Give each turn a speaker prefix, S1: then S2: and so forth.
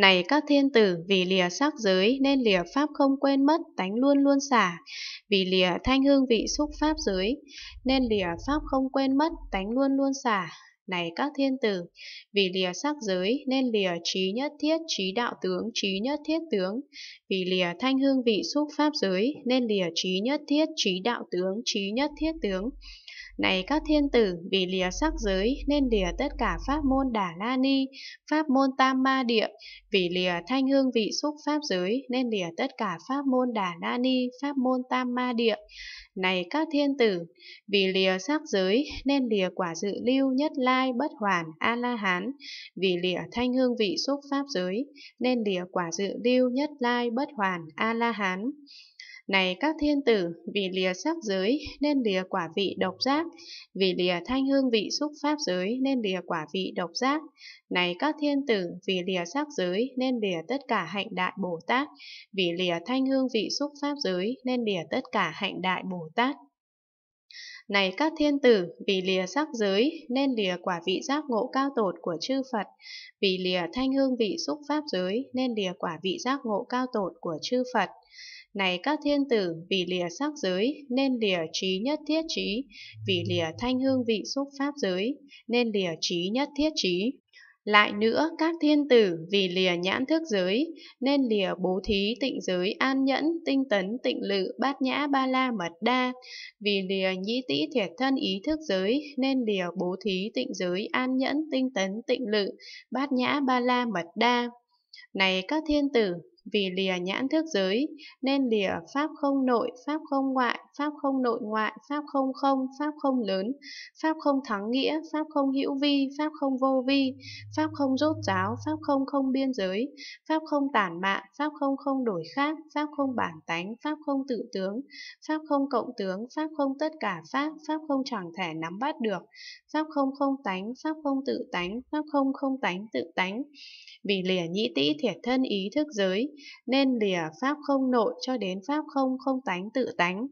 S1: Này các thiên tử, vì lìa sắc giới nên lìa pháp không quên mất, tánh luôn luôn xả. Vì lìa thanh hương vị xúc pháp giới nên lìa pháp không quên mất, tánh luôn luôn xả. Này các thiên tử, vì lìa sắc giới nên lìa trí nhất thiết trí đạo tướng trí nhất thiết tướng, vì lìa thanh hương vị xúc pháp giới nên lìa trí nhất thiết trí đạo tướng trí nhất thiết tướng. Này các thiên tử, vì lìa sắc giới nên lìa tất cả pháp môn đà la ni, pháp môn tam ma địa, vì lìa thanh hương vị xúc pháp giới nên lìa tất cả pháp môn đà la ni, pháp môn tam ma địa. Này các thiên tử, vì lìa sắc giới nên lìa quả dự lưu nhất la lai bất hoàn a la hán vì lìa thanh hương vị xúc pháp giới nên lìa quả dự lưu nhất lai bất hoàn a la hán này các thiên tử, vì lìa sắc giới nên lìa quả vị độc giác, vì lìa thanh hương vị xúc pháp giới nên lìa quả vị độc giác. Này các thiên tử, vì lìa sắc giới nên lìa tất cả hạnh đại Bồ Tát, vì lìa thanh hương vị xúc pháp giới nên lìa tất cả hạnh đại Bồ Tát. Này các thiên tử, vì lìa sắc giới nên lìa quả vị giác ngộ cao tột của chư Phật, vì lìa thanh hương vị xúc pháp giới nên lìa quả vị giác ngộ cao tột của chư Phật. Này các thiên tử, vì lìa sắc giới nên lìa trí nhất thiết trí, vì lìa thanh hương vị xúc pháp giới nên lìa trí nhất thiết trí. Lại nữa, các thiên tử vì lìa nhãn thức giới, nên lìa bố thí tịnh giới an nhẫn, tinh tấn, tịnh lự, bát nhã, ba la, mật đa. Vì lìa nhĩ tĩ thiệt thân ý thức giới, nên lìa bố thí tịnh giới an nhẫn, tinh tấn, tịnh lự, bát nhã, ba la, mật đa. Này các thiên tử, vì lìa nhãn thức giới nên lìa pháp không nội pháp không ngoại pháp không nội ngoại pháp không không pháp không lớn pháp không thắng nghĩa pháp không hữu vi pháp không vô vi pháp không rốt giáo pháp không không biên giới pháp không tản mạn pháp không không đổi khác pháp không bản tánh pháp không tự tướng pháp không cộng tướng pháp không tất cả pháp pháp không chẳng thể nắm bắt được pháp không không tánh pháp không tự tánh pháp không không tánh tự tánh vì lìa nhĩ tĩ thiệt thân ý thức giới nên lìa pháp không nội cho đến pháp không không tánh tự tánh